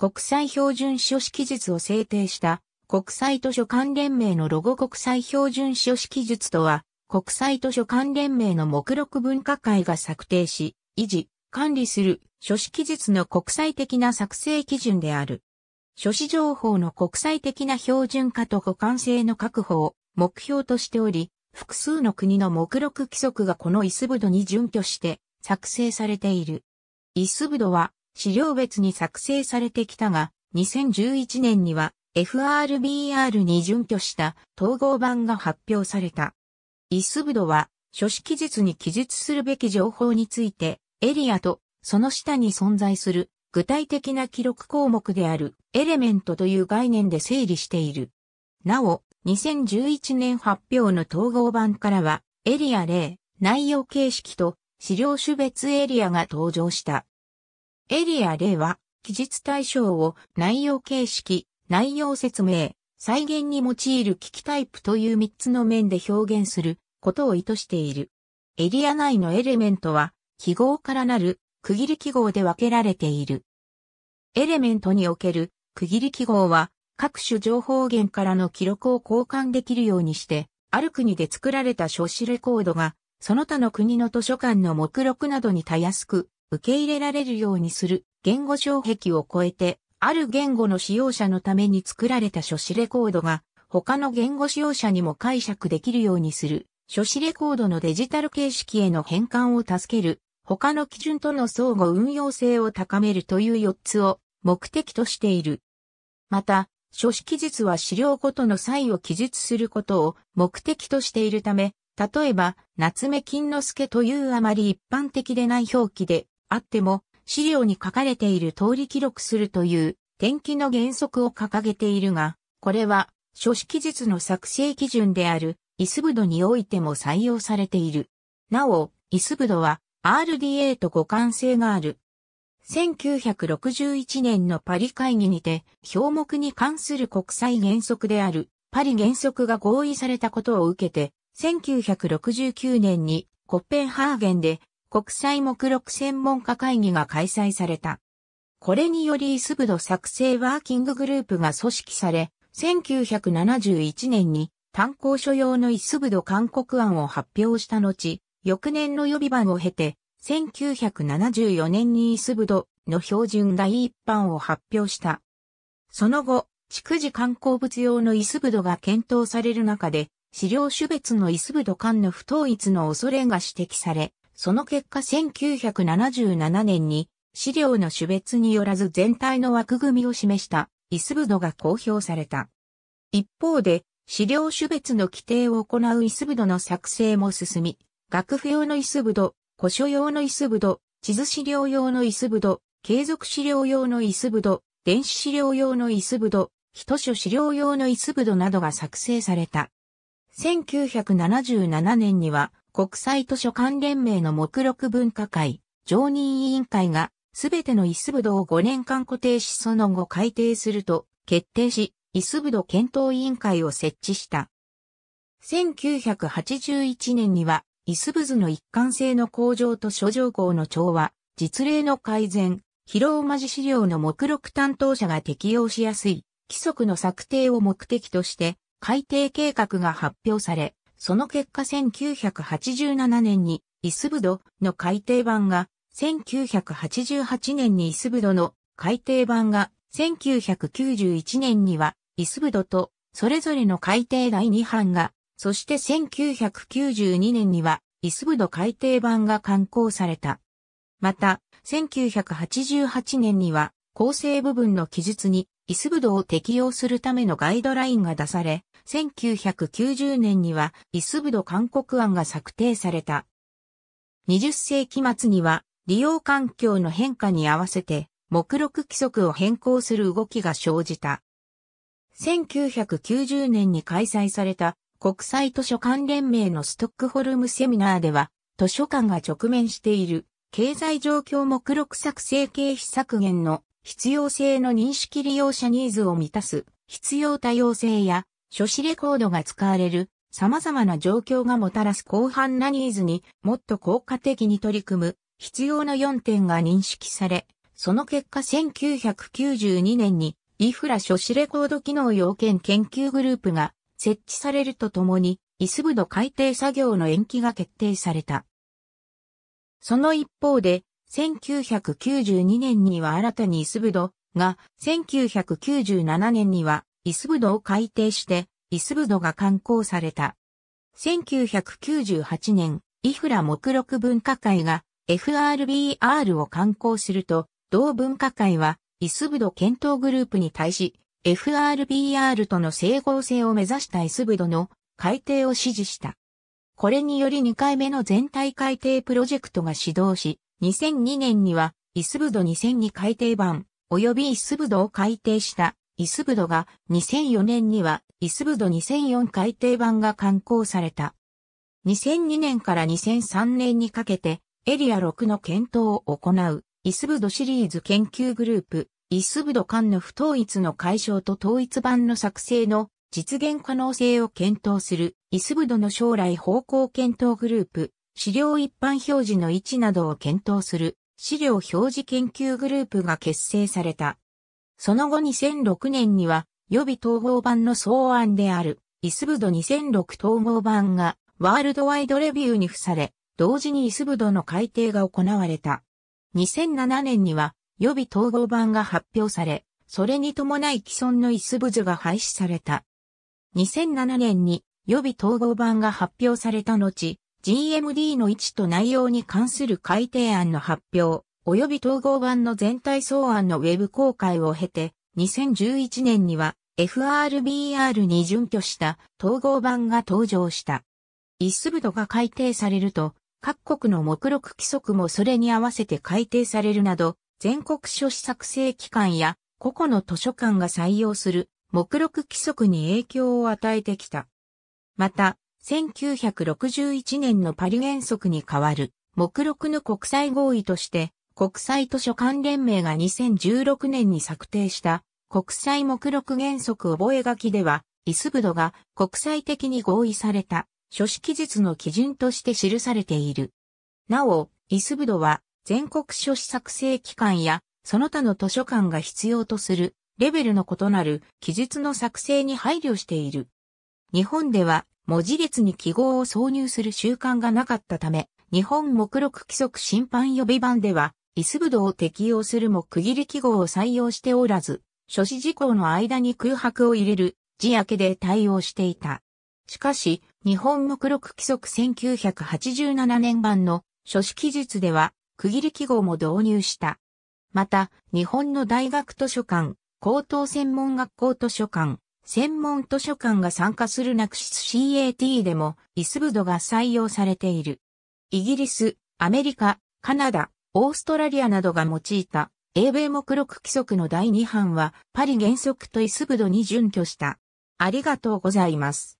国際標準書式術を制定した国際図書館連盟のロゴ国際標準書式術とは、国際図書館連盟の目録文化会が策定し、維持、管理する書式術の国際的な作成基準である。書士情報の国際的な標準化と互換性の確保を目標としており、複数の国の目録規則がこのイスブドに準拠して作成されている。イスブドは資料別に作成されてきたが、2011年には FRBR に準拠した統合版が発表された。イスブドは、書式術に記述するべき情報について、エリアとその下に存在する具体的な記録項目であるエレメントという概念で整理している。なお、2011年発表の統合版からは、エリア例、内容形式と資料種別エリアが登場した。エリア例は、記述対象を内容形式、内容説明、再現に用いる機器タイプという3つの面で表現することを意図している。エリア内のエレメントは、記号からなる区切り記号で分けられている。エレメントにおける区切り記号は、各種情報源からの記録を交換できるようにして、ある国で作られた書誌レコードが、その他の国の図書館の目録などにたやすく受け入れられるようにする言語障壁を超えて、ある言語の使用者のために作られた書詞レコードが他の言語使用者にも解釈できるようにする書詞レコードのデジタル形式への変換を助ける他の基準との相互運用性を高めるという4つを目的としている。また、書式記述は資料ごとの際を記述することを目的としているため、例えば、夏目金之助というあまり一般的でない表記で、あっても、資料に書かれている通り記録するという、天気の原則を掲げているが、これは、書式術の作成基準である、イスブドにおいても採用されている。なお、イスブドは RDA と互換性がある。1961年のパリ会議にて、標目に関する国際原則である、パリ原則が合意されたことを受けて、1969年にコッペンハーゲンで国際目録専門家会議が開催された。これによりイスブド作成ワーキンググループが組織され、1971年に炭鉱所用のイスブド勧告案を発表した後、翌年の予備版を経て、1974年にイスブドの標準第一版を発表した。その後、築地観光物用のイスブドが検討される中で、資料種別のイスブド間の不統一の恐れが指摘され、その結果1977年に資料の種別によらず全体の枠組みを示したイスブドが公表された。一方で、資料種別の規定を行うイスブドの作成も進み、学府用のイスブド、古書用のイスブド、地図資料用のイスブド、継続資料用のイスブド、電子資料用のイスブド、人書資料用のイスブドなどが作成された。1977年には国際図書館連盟の目録文化会、常任委員会がすべてのイスブドを5年間固定しその後改定すると決定し、イスブド検討委員会を設置した。1981年には、イスブズの一貫性の向上と諸条項の調和、実例の改善、広尾間資料の目録担当者が適用しやすい、規則の策定を目的として、改定計画が発表され、その結果1987年にイスブドの改定版が、1988年にイスブドの改定版が、1991年にはイスブドとそれぞれの改定第2版が、そして1992年にはイスブド改定版が刊行された。また、1988年には構成部分の記述にイスブドを適用するためのガイドラインが出され、1990年にはイスブド勧告案が策定された。20世紀末には利用環境の変化に合わせて目録規則を変更する動きが生じた。1990年に開催された国際図書館連盟のストックホルムセミナーでは、図書館が直面している経済状況目録作成経費削減の必要性の認識利用者ニーズを満たす、必要多様性や、書士レコードが使われる、様々な状況がもたらす広範なニーズにもっと効果的に取り組む、必要な4点が認識され、その結果1992年に、イフラ書士レコード機能要件研究グループが設置されるとともに、イス部の改定作業の延期が決定された。その一方で、1992年には新たにイスブドが、1997年にはイスブドを改定して、イスブドが刊行された。1998年、イフラ目録文化会が FRBR を刊行すると、同文化会はイスブド検討グループに対し、FRBR との整合性を目指したイスブドの改定を指示した。これにより2回目の全体改定プロジェクトが始動し、2002年には、イスブド2002改訂版、及びイスブドを改訂したイスブドが2004年にはイスブド2004改訂版が刊行された。2002年から2003年にかけてエリア6の検討を行うイスブドシリーズ研究グループイスブド間の不統一の解消と統一版の作成の実現可能性を検討するイスブドの将来方向検討グループ資料一般表示の位置などを検討する資料表示研究グループが結成された。その後2006年には予備統合版の草案であるイスブド2006統合版がワールドワイドレビューに付され、同時にイスブドの改定が行われた。2007年には予備統合版が発表され、それに伴い既存のイスブズが廃止された。2007年に予備統合版が発表された後、GMD の位置と内容に関する改定案の発表、及び統合版の全体草案のウェブ公開を経て、2011年には FRBR に準拠した統合版が登場した。一スブ度が改定されると、各国の目録規則もそれに合わせて改定されるなど、全国書士作成機関や個々の図書館が採用する目録規則に影響を与えてきた。また、1961年のパリ原則に代わる、目録の国際合意として、国際図書館連盟が2016年に策定した国際目録原則覚書では、イスブドが国際的に合意された書式術の基準として記されている。なお、イスブドは全国書誌作成機関やその他の図書館が必要とするレベルの異なる記述の作成に配慮している。日本では文字列に記号を挿入する習慣がなかったため、日本目録規則審判予備版では、イスブドを適用するも区切り記号を採用しておらず、書士事項の間に空白を入れる字明けで対応していた。しかし、日本目録規則1987年版の書士記述では、区切り記号も導入した。また、日本の大学図書館、高等専門学校図書館、専門図書館が参加するナクシス CAT でもイスブドが採用されている。イギリス、アメリカ、カナダ、オーストラリアなどが用いた英米目録規則の第2版はパリ原則とイスブドに準拠した。ありがとうございます。